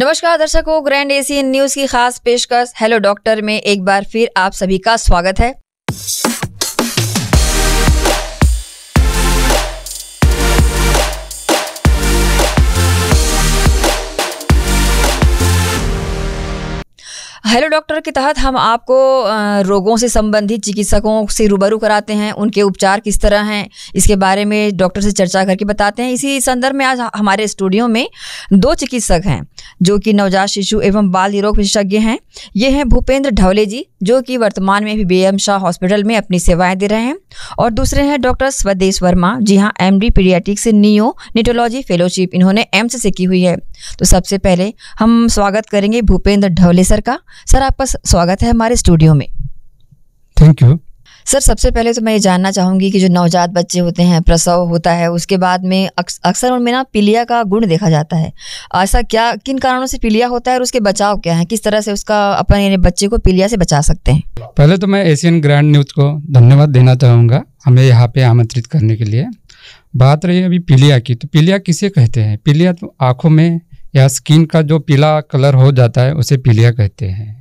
नमस्कार दर्शकों grand Asian news की खास पेशकश हेलो डॉक्टर में एक बार फिर आप सभी का स्वागत है हेलो डॉक्टर के तहत हम आपको रोगों से संबंधित चिकित्सकों से रूबरू कराते हैं उनके उपचार किस तरह हैं इसके बारे में डॉक्टर से चर्चा करके बताते हैं इसी संदर्भ में आज हमारे स्टूडियो में दो चिकित्सक हैं जो कि नवजात शिशु एवं बाल निरोग विशेषज्ञ हैं ये हैं भूपेंद्र ढवले जी जो कि वर्तमान में भी बी एम शाह हॉस्पिटल में अपनी सेवाएँ दे रहे हैं और दूसरे हैं डॉक्टर स्वदेश वर्मा जी हाँ M D paediatrics neonatology fellowship इन्होंने एम्स से की हुई है तो सबसे पहले हम स्वागत करेंगे भूपेंद्र ढवले सर का सर आपका स्वागत है हमारे स्टूडियो में थैंक यू सर सबसे पहले तो मैं ये जानना चाहूंगी कि जो नवजात बच्चे होते हैं प्रसव होता है उसके बाद में अक्सर उनमें ना पीलिया का गुण देखा जाता है ऐसा क्या किन कारणों से पीलिया होता है और उसके बचाव क्या है किस तरह से उसका अपने बच्चे को पीलिया से बचा सकते हैं पहले तो मैं एशियन ग्रैंड न्यूज़ को धन्यवाद देना चाहूँगा हमें यहाँ पे आमंत्रित करने के लिए बात रही अभी पीलिया की तो पीलिया किसे कहते हैं पीलिया तो आँखों में या स्किन का जो पीला कलर हो जाता है उसे पीलिया कहते हैं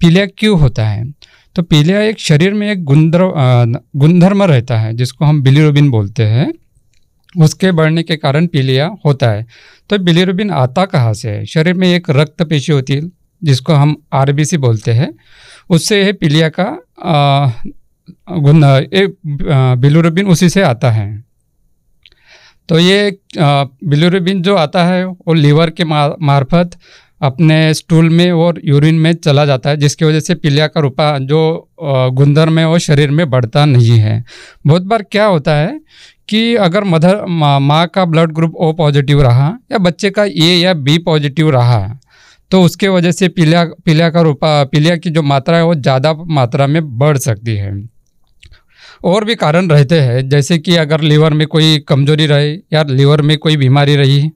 पीलिया क्यों होता है तो पीलिया एक शरीर में एक गुंदर गुंधर्म रहता है जिसको हम बिलीरोबिन बोलते हैं उसके बढ़ने के कारण पीलिया होता है तो बिलीरोबिन आता कहाँ से है शरीर में एक रक्त पेशी होती है जिसको हम आर बोलते हैं उससे यह पीलिया का गुण बिलुरबिन उसी से आता है तो ये बिलोरिबिन जो आता है वो लीवर के मार्फत अपने स्टूल में और यूरिन में चला जाता है जिसकी वजह से पीलिया का रूपा जो गुंदर में और शरीर में बढ़ता नहीं है बहुत बार क्या होता है कि अगर मदर माँ का ब्लड ग्रुप ओ पॉजिटिव रहा या बच्चे का ए या बी पॉजिटिव रहा तो उसके वजह से पीलिया पीलिया का रूपा पीलिया की जो मात्रा है वो ज़्यादा मात्रा में बढ़ सकती है और भी कारण रहते हैं जैसे कि अगर लीवर में कोई कमजोरी रहे या लीवर में कोई बीमारी रही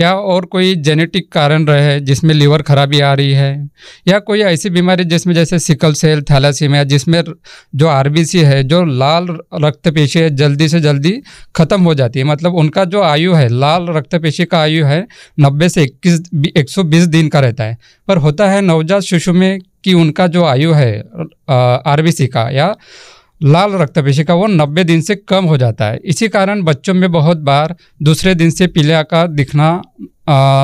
या और कोई जेनेटिक कारण रहे जिसमें लीवर खराबी आ रही है या कोई ऐसी बीमारी जिसमें जैसे सिकल सेल थैलासीमिया जिसमें जो आरबीसी है जो लाल रक्त पेशी है जल्दी से जल्दी ख़त्म हो जाती है मतलब उनका जो आयु है लाल रक्त पेशी का आयु है नब्बे से इक्कीस एक सौ बीस दिन का रहता है पर होता है नवजात शिशु में कि उनका जो आयु है आर का या लाल रक्त पेशिका वो 90 दिन से कम हो जाता है इसी कारण बच्चों में बहुत बार दूसरे दिन से पीलिया का दिखना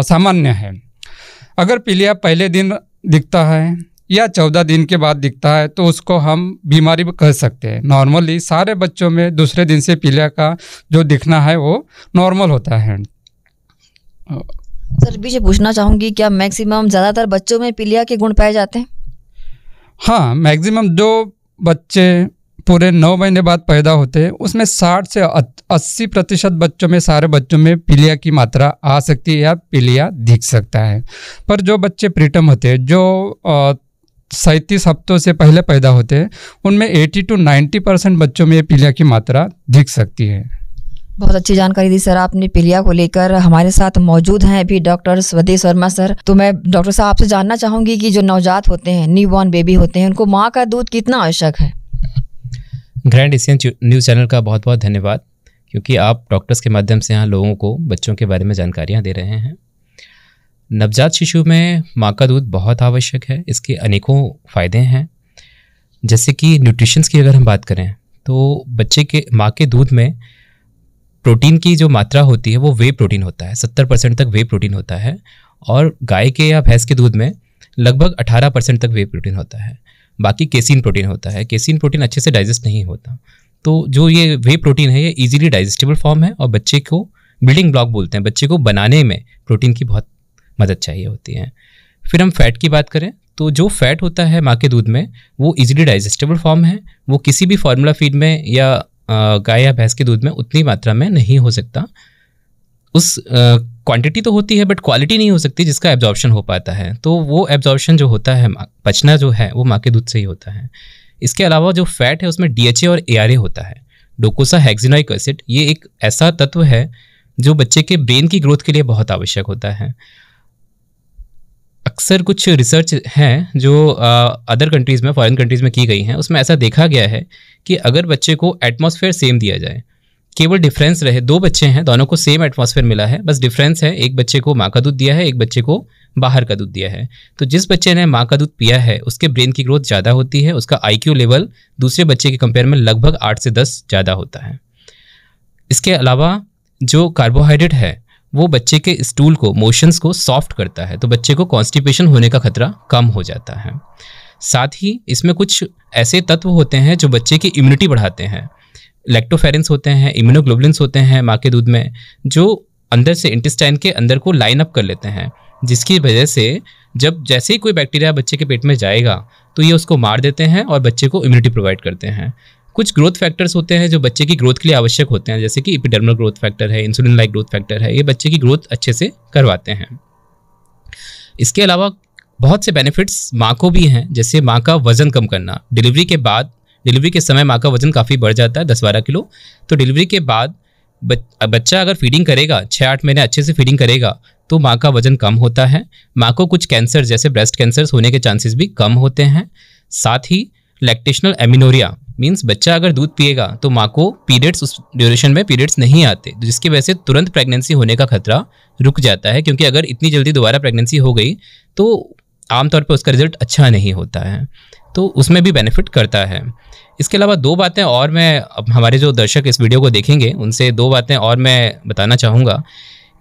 सामान्य है अगर पीलिया पहले दिन दिखता है या चौदह दिन के बाद दिखता है तो उसको हम बीमारी कह सकते हैं नॉर्मली सारे बच्चों में दूसरे दिन से पीलिया का जो दिखना है वो नॉर्मल होता है सर भी पूछना चाहूँगी क्या मैक्सिमम ज़्यादातर बच्चों में पीलिया के गुण पाए जाते हैं हाँ मैक्सिमम जो बच्चे पूरे नौ महीने बाद पैदा होते हैं उसमें साठ से अस्सी प्रतिशत बच्चों में सारे बच्चों में पीलिया की मात्रा आ सकती है या पीलिया दिख सकता है पर जो बच्चे प्रीटम होते हैं जो सैंतीस हफ्तों से पहले पैदा होते हैं उनमें 80 टू 90 परसेंट बच्चों में पीलिया की मात्रा दिख सकती है बहुत अच्छी जानकारी दी सर आपने पीलिया को लेकर हमारे साथ मौजूद हैं अभी डॉक्टर स्वदेश वर्मा सर तो मैं डॉक्टर साहब आपसे जानना चाहूंगी कि जो नवजात होते हैं न्यू बॉर्न बेबी होते हैं उनको माँ का दूध कितना आवश्यक है ग्रैंड एशियन न्यूज़ चैनल का बहुत बहुत धन्यवाद क्योंकि आप डॉक्टर्स के माध्यम से यहाँ लोगों को बच्चों के बारे में जानकारियाँ दे रहे हैं नवजात शिशु में माँ का दूध बहुत आवश्यक है इसके अनेकों फ़ायदे हैं जैसे कि न्यूट्रिशंस की अगर हम बात करें तो बच्चे के माँ के दूध में प्रोटीन की जो मात्रा होती है वो वे प्रोटीन होता है सत्तर परसेंट तक वे प्रोटीन होता है और गाय के या भैंस के दूध में लगभग अठारह परसेंट तक वे प्रोटीन होता है बाकी केसिन प्रोटीन होता है केसिन प्रोटीन अच्छे से डाइजेस्ट नहीं होता तो जो ये वे प्रोटीन है ये इजीली डाइजेस्टेबल फॉर्म है और बच्चे को बिल्डिंग ब्लॉक बोलते हैं बच्चे को बनाने में प्रोटीन की बहुत मदद चाहिए होती है फिर हम फैट की बात करें तो जो फैट होता है माँ के दूध में वो इजीली डाइजेस्टेबल फॉर्म है वो किसी भी फार्मूला फीड में या गाय या भैंस के दूध में उतनी मात्रा में नहीं हो सकता उस क्वांटिटी तो होती है बट क्वालिटी नहीं हो सकती जिसका एब्जॉर्बशन हो पाता है तो वो एब्जॉर्बशन जो होता है पचना जो है वो माँ के दूध से ही होता है इसके अलावा जो फैट है उसमें डी और ए होता है डोकोसा हैग्जिनोइक एसिड ये एक ऐसा तत्व है जो बच्चे के ब्रेन की ग्रोथ के लिए बहुत आवश्यक होता है अक्सर कुछ रिसर्च हैं जो अदर कंट्रीज़ में फॉरेन कंट्रीज़ में की गई हैं उसमें ऐसा देखा गया है कि अगर बच्चे को एटमॉस्फेयर सेम दिया जाए केवल डिफरेंस रहे दो बच्चे हैं दोनों को सेम एटमॉस्फेयर मिला है बस डिफरेंस है एक बच्चे को माँ का दूध दिया है एक बच्चे को बाहर का दूध दिया है तो जिस बच्चे ने माँ का दूध पिया है उसके ब्रेन की ग्रोथ ज़्यादा होती है उसका आई लेवल दूसरे बच्चे के कंपेयर में लगभग आठ से दस ज़्यादा होता है इसके अलावा जो कार्बोहाइड्रेट है वो बच्चे के स्टूल को मोशंस को सॉफ्ट करता है तो बच्चे को कॉन्स्टिपेशन होने का खतरा कम हो जाता है साथ ही इसमें कुछ ऐसे तत्व होते हैं जो बच्चे की इम्यूनिटी बढ़ाते हैं लेक्टोफेरेंस होते हैं इम्यूनोग्लोबुलस होते हैं माँ के दूध में जो अंदर से इंटेस्टाइन के अंदर को लाइन अप कर लेते हैं जिसकी वजह से जब जैसे ही कोई बैक्टीरिया बच्चे के पेट में जाएगा तो ये उसको मार देते हैं और बच्चे को इम्यूनिटी प्रोवाइड करते हैं कुछ ग्रोथ फैक्टर्स होते हैं जो बच्चे की ग्रोथ के लिए आवश्यक होते हैं जैसे कि इपिडर्मल ग्रोथ फैक्टर है इंसुलिन लाइक ग्रोथ फैक्टर है ये बच्चे की ग्रोथ अच्छे से करवाते हैं इसके अलावा बहुत से बेनिफिट्स माँ को भी हैं जैसे माँ का वज़न कम करना डिलीवरी के बाद डिलीवरी के समय माँ का वजन काफ़ी बढ़ जाता है दस बारह किलो तो डिलीवरी के बाद बच्चा अगर फीडिंग करेगा छः आठ महीने अच्छे से फीडिंग करेगा तो माँ का वजन कम होता है माँ को कुछ कैंसर जैसे ब्रेस्ट कैंसर होने के चांसेस भी कम होते हैं साथ ही लैक्टेशनल एमिनोरिया मीन्स बच्चा अगर दूध पिएगा तो माँ को पीरियड्स उस ड्यूरेशन में पीरियड्स नहीं आते जिसकी वजह से तुरंत प्रेगनेंसी होने का खतरा रुक जाता है क्योंकि अगर इतनी जल्दी दोबारा प्रेगनेंसी हो गई तो आमतौर पर उसका रिजल्ट अच्छा नहीं होता है तो उसमें भी बेनिफिट करता है इसके अलावा दो बातें और मैं अब हमारे जो दर्शक इस वीडियो को देखेंगे उनसे दो बातें और मैं बताना चाहूँगा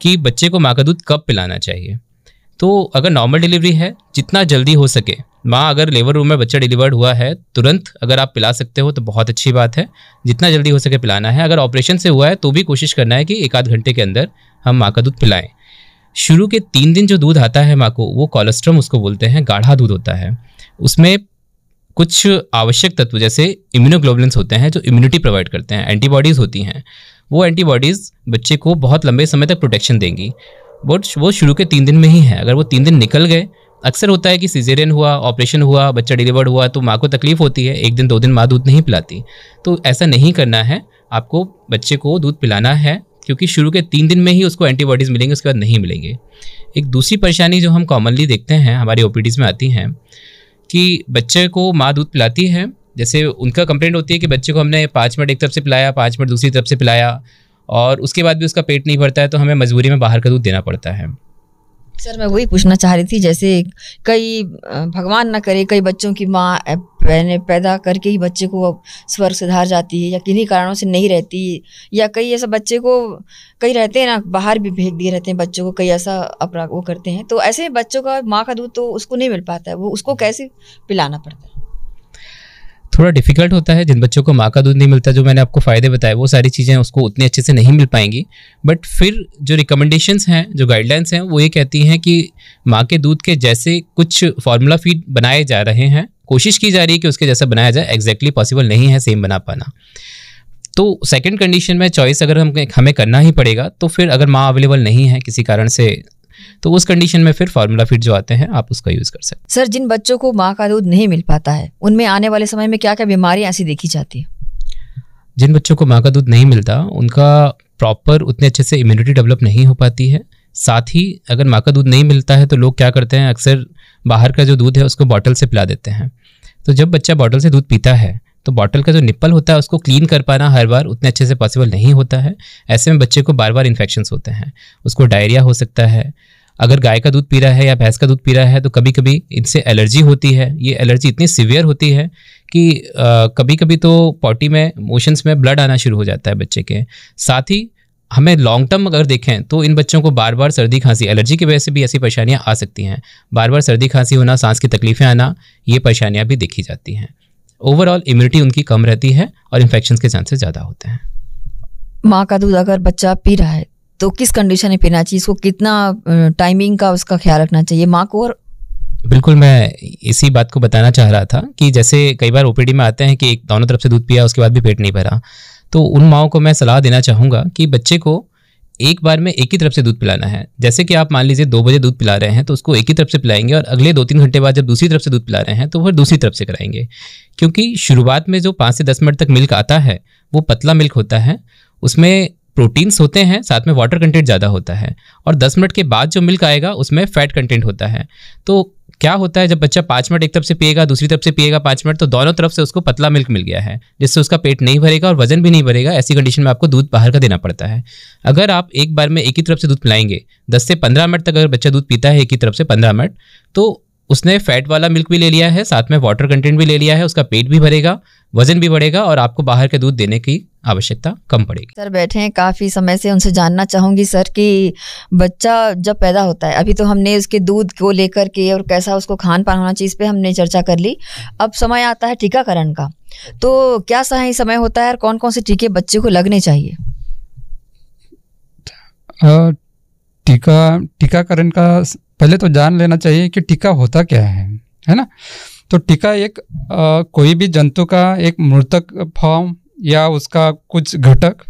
कि बच्चे को माँ का दूध कब पिलाना चाहिए तो अगर नॉर्मल डिलीवरी है जितना जल्दी हो सके माँ अगर लेबर रूम में बच्चा डिलीवर्ड हुआ है तुरंत अगर आप पिला सकते हो तो बहुत अच्छी बात है जितना जल्दी हो सके पिलाना है अगर ऑपरेशन से हुआ है तो भी कोशिश करना है कि एक आध घंटे के अंदर हम माँ का दूध पिलाएं शुरू के तीन दिन जो दूध आता है माँ को वो कोलेस्ट्रम उसको बोलते हैं गाढ़ा दूध होता है उसमें कुछ आवश्यक तत्व जैसे इम्यूनोग्लोबुलेंस होते हैं जो इम्यूनिटी प्रोवाइड करते हैं एंटीबॉडीज़ होती हैं वो एंटीबॉडीज़ बच्चे को बहुत लंबे समय तक प्रोटेक्शन देंगी बट वो शुरू के तीन दिन में ही है अगर वो तीन दिन निकल गए अक्सर होता है कि सीजेरियन हुआ ऑपरेशन हुआ बच्चा डिलीवर्ड हुआ तो माँ को तकलीफ होती है एक दिन दो दिन माँ दूध नहीं पिलाती तो ऐसा नहीं करना है आपको बच्चे को दूध पिलाना है क्योंकि शुरू के तीन दिन में ही उसको एंटीबॉडीज़ मिलेंगे उसके बाद नहीं मिलेंगे एक दूसरी परेशानी जो हम कॉमनली देखते हैं हमारी ओ में आती हैं कि बच्चे को माँ दूध पिलाती है जैसे उनका कंप्लेंट होती है कि बच्चे को हमने पाँच मिनट एक तरफ से पिलाया पाँच मिनट दूसरी तरफ से पिलाया और उसके बाद भी उसका पेट नहीं भरता है तो हमें मजबूरी में बाहर का दूध देना पड़ता है सर मैं वही पूछना चाह रही थी जैसे कई भगवान ना करे कई बच्चों की माँ बहने पैदा करके ही बच्चे को स्वर्ग सुधार जाती है या किन्हीं कारणों से नहीं रहती या कई ऐसा बच्चे को कई रहते हैं ना बाहर भी भेज दिए रहते हैं बच्चों को कई ऐसा अपराध वो करते हैं तो ऐसे बच्चों का माँ का दूध तो उसको नहीं मिल पाता है वो उसको कैसे पिलाना पड़ता है थोड़ा डिफिकल्ट होता है जिन बच्चों को माँ का दूध नहीं मिलता जो मैंने आपको फ़ायदे बताए वो सारी चीज़ें उसको उतनी अच्छे से नहीं मिल पाएंगी बट फिर जो रिकमेंडेशंस हैं जो गाइडलाइंस हैं वो ये कहती हैं कि माँ के दूध के जैसे कुछ फार्मूला फीड बनाए जा रहे हैं कोशिश की जा रही है कि उसके जैसा बनाया जाए एग्जैक्टली पॉसिबल नहीं है सेम बना पाना तो सेकंड कंडीशन में चॉइस अगर हम हमें करना ही पड़ेगा तो फिर अगर माँ अवेलेबल नहीं है किसी कारण से तो उस कंडीशन में फिर फार्मूला फिट जो आते हैं आप उसका यूज कर सकते सर जिन बच्चों को माँ का दूध नहीं मिल पाता है उनमें आने वाले समय में क्या क्या बीमारियाँ ऐसी देखी जाती है जिन बच्चों को माँ का दूध नहीं मिलता उनका प्रॉपर उतने अच्छे से इम्यूनिटी डेवलप नहीं हो पाती है साथ ही अगर माँ का दूध नहीं मिलता है तो लोग क्या करते हैं अक्सर बाहर का जो दूध है उसको बॉटल से पिला देते हैं तो जब बच्चा बॉटल से दूध पीता है तो बॉटल का जो निप्पल होता है उसको क्लीन कर पाना हर बार उतने अच्छे से पॉसिबल नहीं होता है ऐसे में बच्चे को बार बार इन्फेक्शन होते हैं उसको डायरिया हो सकता है अगर गाय का दूध पी रहा है या भैंस का दूध पी रहा है तो कभी कभी इनसे एलर्जी होती है ये एलर्जी इतनी सीवियर होती है कि आ, कभी कभी तो पॉटी में मोशंस में ब्लड आना शुरू हो जाता है बच्चे के साथ ही हमें लॉन्ग टर्म अगर देखें तो इन बच्चों को बार बार सर्दी खांसी एलर्जी की वजह से भी ऐसी परेशानियाँ आ सकती हैं बार बार सर्दी खांसी होना सांस की तकलीफ़ें आना ये परेशानियाँ भी देखी जाती हैं ओवरऑल इम्यूनिटी उनकी कम रहती है और इन्फेक्शन के चांसेस ज़्यादा होते हैं माँ का दूध अगर बच्चा पी रहा है तो किस कंडीशन में पीना चाहिए इसको कितना टाइमिंग का उसका ख्याल रखना चाहिए माँ को और बिल्कुल मैं इसी बात को बताना चाह रहा था कि जैसे कई बार ओपीडी में आते हैं कि एक दोनों तरफ से दूध पिया उसके बाद भी पेट नहीं भरा तो उन माओ को मैं सलाह देना चाहूँगा कि बच्चे को एक बार में एक ही तरफ से दूध पिलाना है जैसे कि आप मान लीजिए दो बजे दूध पिला रहे हैं तो उसको एक ही तरफ से पिलाएंगे और अगले दो तीन घंटे बाद जब दूसरी तरफ से दूध पिला रहे हैं तो वह दूसरी तरफ से कराएंगे क्योंकि शुरुआत में जो पाँच से दस मिनट तक मिल्क आता है वो पतला मिल्क होता है उसमें प्रोटीन्स होते हैं साथ में वाटर कंटेंट ज़्यादा होता है और दस मिनट के बाद जो मिल्क आएगा उसमें फ़ैट कंटेंट होता है तो क्या होता है जब बच्चा पाँच मिनट एक तरफ से पिएगा दूसरी तरफ से पिएगा पाँच मिनट तो दोनों तरफ से उसको पतला मिल्क मिल गया है जिससे उसका पेट नहीं भरेगा और वजन भी नहीं भरेगा ऐसी कंडीशन में आपको दूध बाहर का देना पड़ता है अगर आप एक बार में एक ही तरफ से दूध पिलाएंगे दस से पंद्रह मिनट तक अगर बच्चा दूध पीता है एक ही तरफ से पंद्रह मिनट तो उसने फैट वाला मिल्क भी ले लिया है साथ में वाटर कंटेंट भी ले लिया है उसका पेट भी भरेगा वजन भी बढ़ेगा और आपको बाहर के दूध देने की आवश्यकता कम पड़ेगी सर बैठे हैं काफ़ी समय से उनसे जानना चाहूंगी सर कि बच्चा जब पैदा होता है अभी तो हमने उसके दूध को लेकर के और कैसा उसको खान पान होना चाहिए इस पर हमने चर्चा कर ली अब समय आता है टीकाकरण का तो क्या सही समय होता है और कौन कौन से टीके बच्चे को लगने चाहिए टीका टीकाकरण का पहले तो जान लेना चाहिए कि टीका होता क्या है है ना तो टीका एक आ, कोई भी जंतु का एक मृतक फॉर्म या उसका कुछ घटक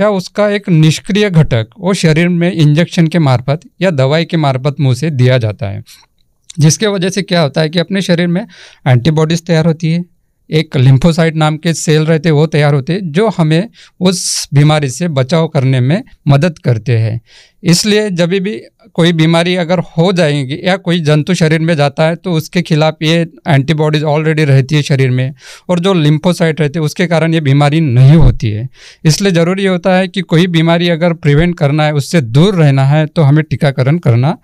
या उसका एक निष्क्रिय घटक वो शरीर में इंजेक्शन के मार्फत या दवाई के मार्फत मुँह से दिया जाता है जिसके वजह से क्या होता है कि अपने शरीर में एंटीबॉडीज़ तैयार होती है एक लिम्फोसाइड नाम के सेल रहते वो तैयार होते जो हमें उस बीमारी से बचाव करने में मदद करते हैं इसलिए जब भी कोई बीमारी अगर हो जाएगी या कोई जंतु शरीर में जाता है तो उसके खिलाफ ये एंटीबॉडीज़ ऑलरेडी रहती है शरीर में और जो लिम्फोसाइट रहते हैं उसके कारण ये बीमारी नहीं होती है इसलिए ज़रूरी होता है कि कोई बीमारी अगर प्रिवेंट करना है उससे दूर रहना है तो हमें टीकाकरण करना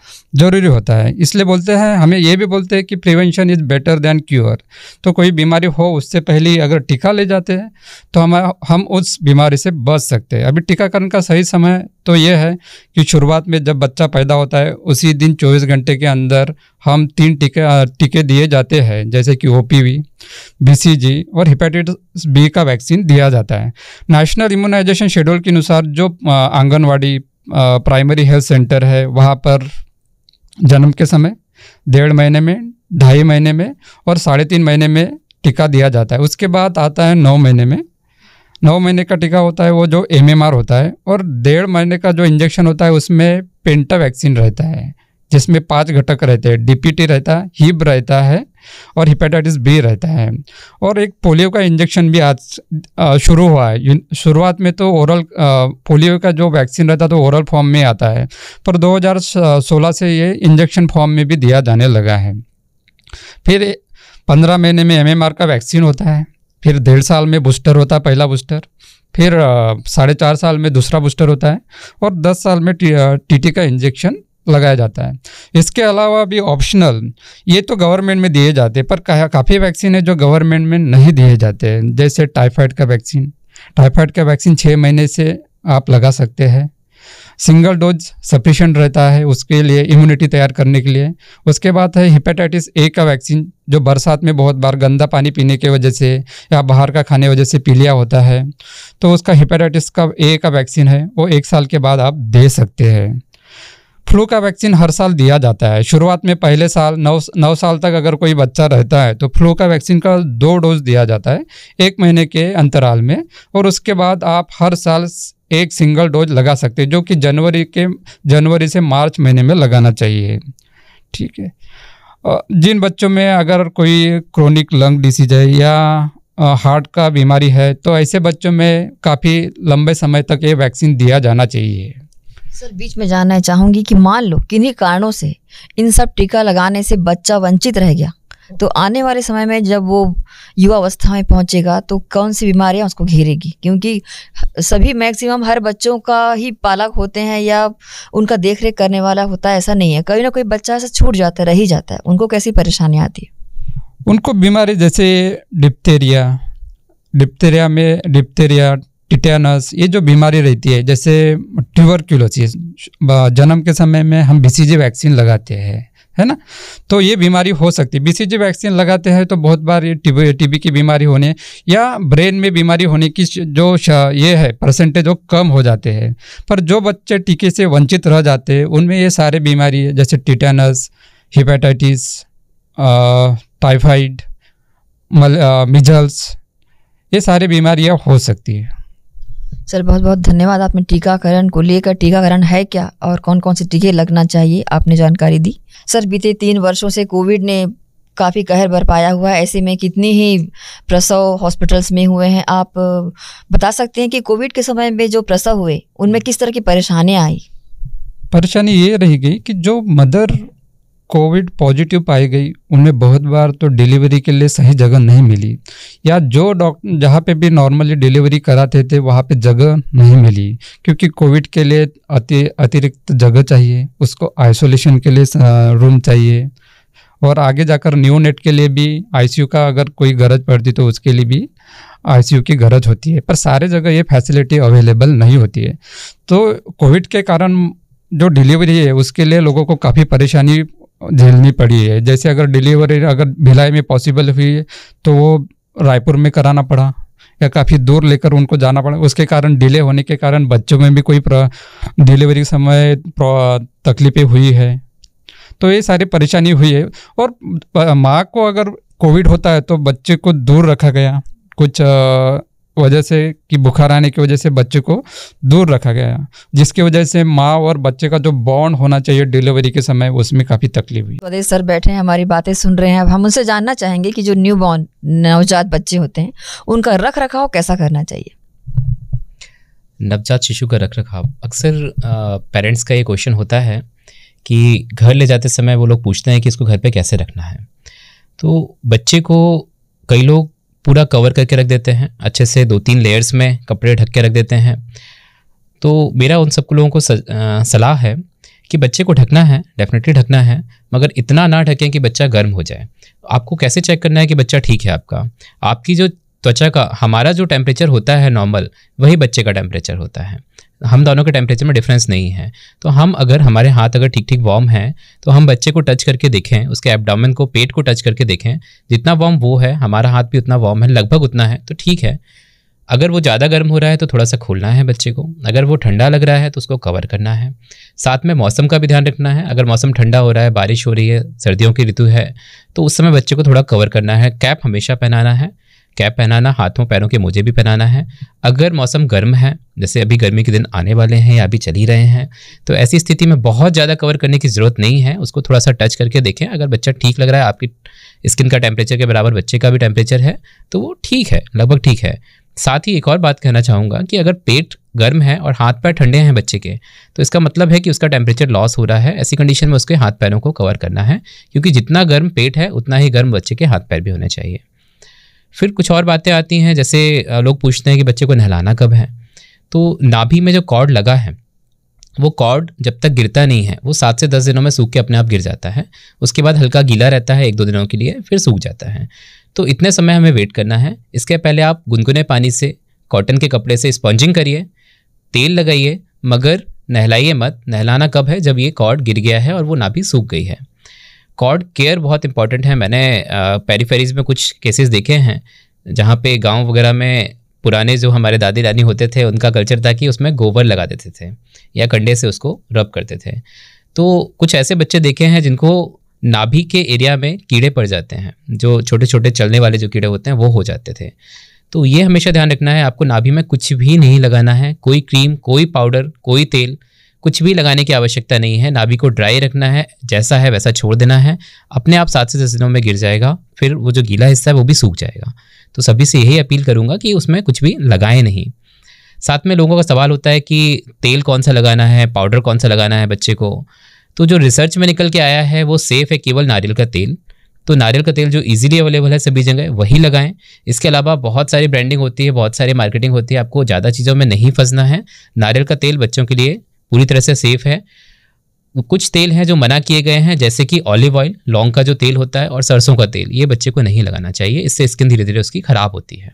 ज़रूरी होता है इसलिए बोलते हैं हमें ये भी बोलते हैं कि prevention is better than cure तो कोई बीमारी हो उससे पहले अगर टीका ले जाते हैं तो हम हम उस बीमारी से बच सकते हैं अभी टीकाकरण का सही समय तो यह है कि शुरुआत में जब बच्चा पैदा होता है उसी दिन 24 घंटे के अंदर हम तीन टीके टीके दिए जाते हैं जैसे कि ओ पी जी और हिपेटाइटिस बी का वैक्सीन दिया जाता है नेशनल इम्यूनाइजेशन शेड्यूल के अनुसार जो आंगनवाड़ी प्राइमरी हेल्थ सेंटर है वहाँ पर जन्म के समय डेढ़ महीने में ढाई महीने में और साढ़े तीन महीने में टीका दिया जाता है उसके बाद आता है नौ महीने में नौ महीने का टीका होता है वो जो एम होता है और डेढ़ महीने का जो इंजेक्शन होता है उसमें पेंटा वैक्सीन रहता है जिसमें पांच घटक रहते हैं डीपीटी रहता है हीब रहता है और हिपेटाइटिस बी रहता है और एक पोलियो का इंजेक्शन भी आज शुरू हुआ है शुरुआत में तो ओरल पोलियो का जो वैक्सीन रहता तो ओरल फॉर्म में आता है पर 2016 से ये इंजेक्शन फॉर्म में भी दिया जाने लगा है फिर पंद्रह महीने में एम का वैक्सीन होता है फिर डेढ़ साल में बूस्टर होता है पहला बूस्टर फिर साढ़े चार साल में दूसरा बूस्टर होता है और दस साल में टीटी का इंजेक्शन लगाया जाता है इसके अलावा भी ऑप्शनल ये तो गवर्नमेंट में दिए जाते हैं पर काफ़ी वैक्सीन है जो गवर्नमेंट में नहीं दिए जाते हैं जैसे टाइफाइड का वैक्सीन टाइफाइड का वैक्सीन छः महीने से आप लगा सकते हैं सिंगल डोज सफिशेंट रहता है उसके लिए इम्यूनिटी तैयार करने के लिए उसके बाद है हेपेटाइटिस ए का वैक्सीन जो बरसात में बहुत बार गंदा पानी पीने की वजह से या बाहर का खाने वजह से पीलिया होता है तो उसका हेपेटाइटिस का ए का वैक्सीन है वो एक साल के बाद आप दे सकते हैं फ्लू का वैक्सीन हर साल दिया जाता है शुरुआत में पहले साल नौ नौ साल तक अगर कोई बच्चा रहता है तो फ्लू का वैक्सीन का दो डोज दिया जाता है एक महीने के अंतराल में और उसके बाद आप हर साल एक सिंगल डोज लगा सकते हैं जो कि जनवरी के जनवरी से मार्च महीने में लगाना चाहिए ठीक है जिन बच्चों में अगर कोई क्रोनिक लंग डिसीज है या हार्ट का बीमारी है तो ऐसे बच्चों में काफ़ी लंबे समय तक ये वैक्सीन दिया जाना चाहिए सर बीच में जानना चाहूँगी कि मान लो किन्हीं कारणों से इन सब टीका लगाने से बच्चा वंचित रह गया तो आने वाले समय में जब वो युवा अवस्था में पहुंचेगा तो कौन सी बीमारियां उसको घेरेगी क्योंकि सभी मैक्सिमम हर बच्चों का ही पालक होते हैं या उनका देख रेख करने वाला होता है ऐसा नहीं है कभी ना कोई बच्चा ऐसा छूट जाता है रह ही जाता है उनको कैसी परेशानियाँ आती है उनको बीमारी जैसे डिप्थेरिया डिप्थेरिया में डिप्थेरिया टिटेनस ये जो बीमारी रहती है जैसे ट्यूबरक्यूलोसिस जन्म के समय में हम बी वैक्सीन लगाते हैं है ना तो ये बीमारी हो सकती है बी वैक्सीन लगाते हैं तो बहुत बार ये टीबी टीबी की बीमारी होने या ब्रेन में बीमारी होने की जो ये है परसेंटेज वो कम हो जाते हैं पर जो बच्चे टीके से वंचित रह जाते हैं उनमें ये सारे बीमारी जैसे टिटेनस हिपेटाइटिस टाइफाइड मिजल्स ये सारे बीमारियाँ हो सकती है सर बहुत बहुत धन्यवाद आपने टीकाकरण को लेकर टीकाकरण है क्या और कौन कौन से टीके लगना चाहिए आपने जानकारी दी सर बीते तीन वर्षों से कोविड ने काफ़ी कहर बरपाया हुआ है ऐसे में कितने ही प्रसव हॉस्पिटल्स में हुए हैं आप बता सकते हैं कि कोविड के समय में जो प्रसव हुए उनमें किस तरह की परेशानियाँ आई परेशानी ये रही गई कि जो मदर कोविड पॉजिटिव पाई गई उनमें बहुत बार तो डिलीवरी के लिए सही जगह नहीं मिली या जो डॉक्टर जहाँ पे भी नॉर्मली डिलीवरी कराते थे वहाँ पे जगह नहीं मिली क्योंकि कोविड के लिए अति अतिरिक्त जगह चाहिए उसको आइसोलेशन के लिए रूम चाहिए और आगे जाकर न्यू नेट के लिए भी आईसीयू का अगर कोई गरज पड़ती तो उसके लिए भी आईसीयू की गरज होती है पर सारे जगह ये फैसिलिटी अवेलेबल नहीं होती है तो कोविड के कारण जो डिलीवरी है उसके लिए लोगों को काफ़ी परेशानी झेलनी पड़ी है जैसे अगर डिलीवरी अगर भिलाई में पॉसिबल हुई तो वो रायपुर में कराना पड़ा या काफ़ी दूर लेकर उनको जाना पड़ा उसके कारण डिले होने के कारण बच्चों में भी कोई डिलीवरी समय तकलीफें हुई है तो ये सारी परेशानी हुई है और माँ को अगर कोविड होता है तो बच्चे को दूर रखा गया कुछ वजह से कि बुखार आने की वजह से बच्चे को दूर रखा गया जिसकी वजह से माँ और बच्चे का जो बॉन्ड होना चाहिए डिलीवरी के समय उसमें काफ़ी तकलीफ हुई स्वदेश सर बैठे हैं हमारी बातें सुन रहे हैं अब हम उनसे जानना चाहेंगे कि जो न्यू बॉर्न नवजात बच्चे होते हैं उनका रख रखाव कैसा करना चाहिए नवजात शिशु का रख रखाव अक्सर पेरेंट्स का ये क्वेश्चन होता है कि घर ले जाते समय वो लोग पूछते हैं कि इसको घर पे कैसे रखना है तो बच्चे को कई लोग पूरा कवर करके रख देते हैं अच्छे से दो तीन लेयर्स में कपड़े ढक के रख देते हैं तो मेरा उन सब लोगों को सलाह है कि बच्चे को ढकना है डेफिनेटली ढकना है मगर इतना ना ढकें कि बच्चा गर्म हो जाए आपको कैसे चेक करना है कि बच्चा ठीक है आपका आपकी जो त्वचा का हमारा जो टेम्परेचर होता है नॉर्मल वही बच्चे का टेम्परेचर होता है हम दोनों के टेम्परेचर में डिफरेंस नहीं है तो हम अगर हमारे हाथ अगर ठीक ठीक वार्म है तो हम बच्चे को टच करके देखें उसके एबडामिन को पेट को टच करके देखें जितना वार्म वो है हमारा हाथ भी उतना वार्म है लगभग उतना है तो ठीक है अगर वो ज़्यादा गर्म हो रहा है तो थोड़ा सा खोलना है बच्चे को अगर वो ठंडा लग रहा है तो उसको कवर करना है साथ में मौसम का भी ध्यान रखना है अगर मौसम ठंडा हो रहा है बारिश हो रही है सर्दियों की ऋतु है तो उस समय बच्चे को थोड़ा कवर करना है कैप हमेशा पहनाना है कैप पहनाना हाथों पैरों के मोजे भी पहनाना है अगर मौसम गर्म है जैसे अभी गर्मी के दिन आने वाले हैं या अभी चल ही रहे हैं तो ऐसी स्थिति में बहुत ज़्यादा कवर करने की ज़रूरत नहीं है उसको थोड़ा सा टच करके देखें अगर बच्चा ठीक लग रहा है आपकी स्किन का टेम्परेचर के बराबर बच्चे का भी टेम्परेचर है तो वो ठीक है लगभग ठीक है साथ ही एक और बात कहना चाहूँगा कि अगर पेट गर्म है और हाथ पैर ठंडे हैं बच्चे के तो इसका मतलब है कि उसका टेम्परेचर लॉस हो रहा है ऐसी कंडीशन में उसके हाथ पैरों को कवर करना है क्योंकि जितना गर्म पेट है उतना ही गर्म बच्चे के हाथ पैर भी होने चाहिए फिर कुछ और बातें आती हैं जैसे लोग पूछते हैं कि बच्चे को नहलाना कब है तो नाभि में जो कॉर्ड लगा है वो कॉर्ड जब तक गिरता नहीं है वो सात से दस दिनों में सूख के अपने आप गिर जाता है उसके बाद हल्का गीला रहता है एक दो दिनों के लिए फिर सूख जाता है तो इतने समय हमें वेट करना है इसके पहले आप गुनगुने पानी से कॉटन के कपड़े से स्पॉन्जिंग करिए तेल लगाइए मगर नहलाइए मत नहलाना कब है जब ये कॉर्ड गिर गया है और वो नाभि सूख गई है कॉर्ड केयर बहुत इंपॉर्टेंट है मैंने पेरीफेरीज में कुछ केसेस देखे हैं जहाँ पे गांव वगैरह में पुराने जो हमारे दादी नानी होते थे उनका कल्चर था कि उसमें गोबर लगा देते थे या कंडे से उसको रब करते थे तो कुछ ऐसे बच्चे देखे हैं जिनको नाभि के एरिया में कीड़े पड़ जाते हैं जो छोटे छोटे चलने वाले जो कीड़े होते हैं वो हो जाते थे तो ये हमेशा ध्यान रखना है आपको नाभि में कुछ भी नहीं लगाना है कोई क्रीम कोई पाउडर कोई तेल कुछ भी लगाने की आवश्यकता नहीं है नाभि को ड्राई रखना है जैसा है वैसा छोड़ देना है अपने आप सात से दस दिनों में गिर जाएगा फिर वो जो गीला हिस्सा है वो भी सूख जाएगा तो सभी से यही अपील करूँगा कि उसमें कुछ भी लगाएं नहीं साथ में लोगों का सवाल होता है कि तेल कौन सा लगाना है पाउडर कौन सा लगाना है बच्चे को तो जो रिसर्च में निकल के आया है वो सेफ़ है केवल नारियल का तेल तो नारियल का तेल जो इजीली अवेलेबल है सभी जगह वही लगाएं इसके अलावा बहुत सारी ब्रांडिंग होती है बहुत सारी मार्केटिंग होती है आपको ज़्यादा चीज़ों में नहीं फंसना है नारियल का तेल बच्चों के लिए पूरी तरह से सेफ है कुछ तेल हैं जो मना किए गए हैं जैसे कि ऑलिव ऑयल लौंग का जो तेल होता है और सरसों का तेल ये बच्चे को नहीं लगाना चाहिए इससे स्किन धीरे धीरे उसकी ख़राब होती है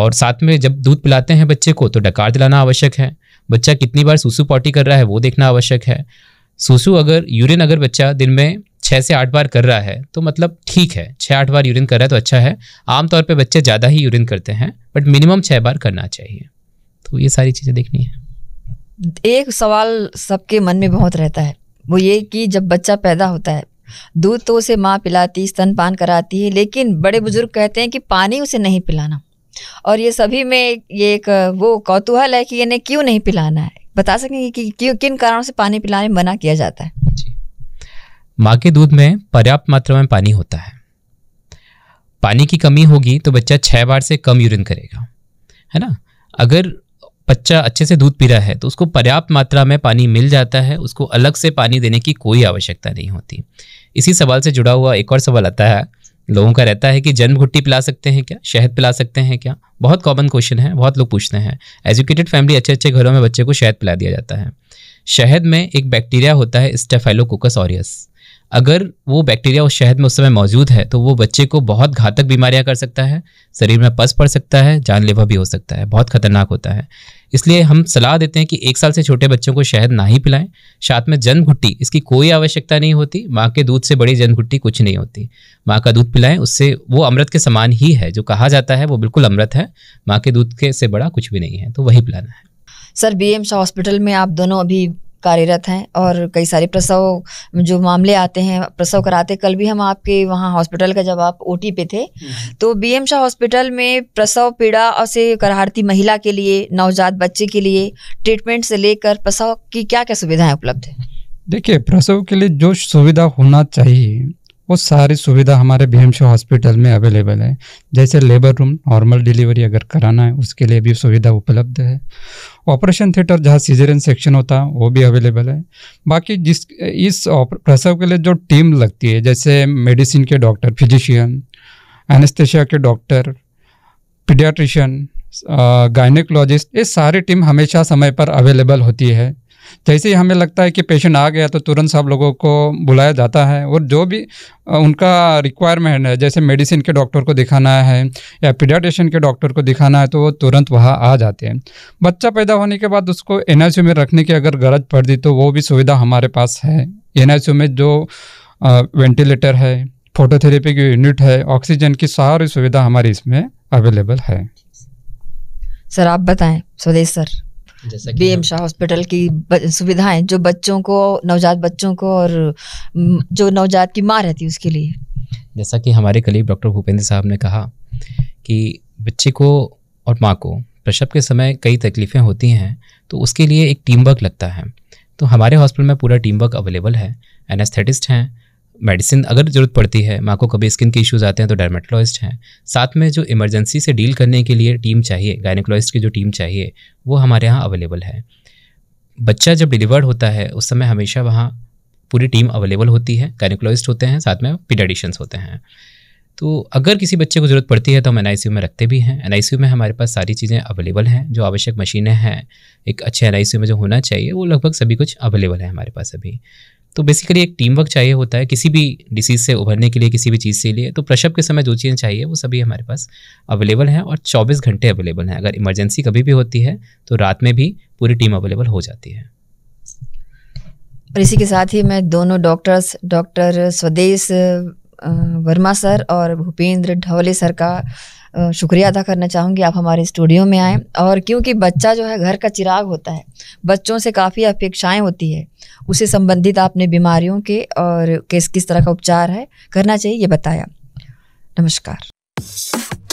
और साथ में जब दूध पिलाते हैं बच्चे को तो डकार दिलाना आवश्यक है बच्चा कितनी बार सूसू पॉटी कर रहा है वो देखना आवश्यक है सूसू अगर यूरिन अगर बच्चा दिन में छः से आठ बार कर रहा है तो मतलब ठीक है छः आठ बार यूरिन कर रहा है तो अच्छा है आमतौर पर बच्चे ज़्यादा ही यूरिन करते हैं बट मिनिमम छः बार करना चाहिए तो ये सारी चीज़ें देखनी है एक सवाल सबके मन में बहुत रहता है वो ये कि जब बच्चा पैदा होता है दूध तो उसे माँ पिलाती स्तनपान कराती है लेकिन बड़े बुजुर्ग कहते हैं कि पानी उसे नहीं पिलाना और ये सभी में ये एक वो कौतूहल है कि इन्हें क्यों नहीं पिलाना है बता सकेंगे कि क्यों किन कारणों से पानी पिलाने मना किया जाता है माँ के दूध में पर्याप्त मात्रा में पानी होता है पानी की कमी होगी तो बच्चा छः बार से कम यूरिन करेगा है ना अगर बच्चा अच्छे से दूध पी रहा है तो उसको पर्याप्त मात्रा में पानी मिल जाता है उसको अलग से पानी देने की कोई आवश्यकता नहीं होती इसी सवाल से जुड़ा हुआ एक और सवाल आता है लोगों का रहता है कि जन्म घुट्टी पिला सकते हैं क्या शहद पिला सकते हैं क्या बहुत कॉमन क्वेश्चन है बहुत लोग पूछते हैं एजुकेटेड फैमिली अच्छे अच्छे घरों में बच्चे को शहद पिला दिया जाता है शहद में एक बैक्टीरिया होता है स्टेफाइलोकोकस ऑरियस अगर वो बैक्टीरिया उस शहद में उस समय मौजूद है तो वो बच्चे को बहुत घातक बीमारियां कर सकता है शरीर में पस पड़ सकता है जानलेवा भी हो सकता है बहुत खतरनाक होता है इसलिए हम सलाह देते हैं कि एक साल से छोटे बच्चों को शहद ना ही पिलाएं साथ में जन्म घुट्टी इसकी कोई आवश्यकता नहीं होती माँ के दूध से बड़ी जन्म घुट्टी कुछ नहीं होती माँ का दूध पिलाएं उससे वो अमृत के समान ही है जो कहा जाता है वो बिल्कुल अमृत है माँ के दूध के से बड़ा कुछ भी नहीं है तो वही पिलाना है सर बी हॉस्पिटल में आप दोनों अभी कार्यरत हैं और कई सारे प्रसव जो मामले आते हैं प्रसव कराते कल भी हम आपके वहाँ हॉस्पिटल का जब आप ओ पे थे हम्म। तो बी एम शाह हॉस्पिटल में प्रसव पीड़ा और से करारती महिला के लिए नवजात बच्चे के लिए ट्रीटमेंट से लेकर प्रसव की क्या क्या सुविधाएं उपलब्ध है देखिए प्रसव के लिए जो सुविधा होना चाहिए वो सारी सुविधा हमारे भीमशो हॉस्पिटल में अवेलेबल है जैसे लेबर रूम नॉर्मल डिलीवरी अगर कराना है उसके लिए भी सुविधा उपलब्ध है ऑपरेशन थिएटर जहाँ सीजरन सेक्शन होता है वो भी अवेलेबल है बाकी जिस इस प्रसव के लिए जो टीम लगती है जैसे मेडिसिन के डॉक्टर फिजिशियन एनेस्थेशिया के डॉक्टर पीडियाट्रिशियन गायनेकोलॉजिस्ट ये सारी टीम हमेशा समय पर अवेलेबल होती है जैसे तो ही हमें लगता है कि पेशेंट आ गया तो तुरंत सब लोगों को बुलाया जाता है और जो भी उनका रिक्वायरमेंट है जैसे मेडिसिन के डॉक्टर को दिखाना है या पीडाटेशन के डॉक्टर को दिखाना है तो वो तुरंत वहाँ आ जाते हैं बच्चा पैदा होने के बाद उसको एन में रखने की अगर गरज पड़ दी तो वो भी सुविधा हमारे पास है एन में जो वेंटिलेटर है फोटोथेरेपी की यूनिट है ऑक्सीजन की सारी सुविधा हमारी इसमें अवेलेबल है सर आप बताएं Swadesh sir B M Shah hospital की सुविधाएं जो बच्चों को नवजात बच्चों को और जो नवजात की माँ रहती है उसके लिए जैसा कि हमारे कलीब डॉक्टर भूपेंद्र साहब ने कहा कि बच्चे को और माँ को प्रसव के समय कई तकलीफ़ें होती हैं तो उसके लिए एक टीम वर्क लगता है तो हमारे हॉस्पिटल में पूरा टीम वर्क अवेलेबल है एनेस्थेटिस्ट हैं मेडिसिन अगर ज़रूरत पड़ती है माँ को कभी स्किन के इश्यूज आते हैं तो डर्मेटोलॉजिस्ट हैं साथ में जो इमरजेंसी से डील करने के लिए टीम चाहिए गायनिकोलॉजिस्ट की जो टीम चाहिए वो हमारे यहाँ अवेलेबल है बच्चा जब डिलीवर्ड होता है उस समय हमेशा वहाँ पूरी टीम अवेलेबल होती है गायनिकोलॉजिस्ट होते हैं साथ में पीडाडिशंस होते हैं तो अगर किसी बच्चे को ज़रूरत पड़ती है तो हम एन में रखते भी हैं एन में हमारे पास सारी चीज़ें अवेलेबल हैं जो आवश्यक मशीनें हैं एक अच्छे एन में जो होना चाहिए वो लगभग सभी कुछ अवेलेबल है हमारे पास अभी तो बेसिकली एक टीम वर्क चाहिए होता है किसी भी डिसीज़ से उभरने के लिए किसी भी चीज़ से लिए तो प्रसव के समय जो चीज़ें चाहिए वो सभी हमारे पास अवेलेबल हैं और 24 घंटे अवेलेबल हैं अगर इमरजेंसी कभी भी होती है तो रात में भी पूरी टीम अवेलेबल हो जाती है और इसी के साथ ही मैं दोनों डॉक्टर्स डॉक्टर स्वदेश वर्मा सर और भूपेंद्र ढवले सर का शुक्रिया अदा करना चाहूँगी आप हमारे स्टूडियो में आएँ और क्योंकि बच्चा जो है घर का चिराग होता है बच्चों से काफ़ी अपेक्षाएं होती है उसे संबंधित आपने बीमारियों के और किस किस तरह का उपचार है करना चाहिए ये बताया नमस्कार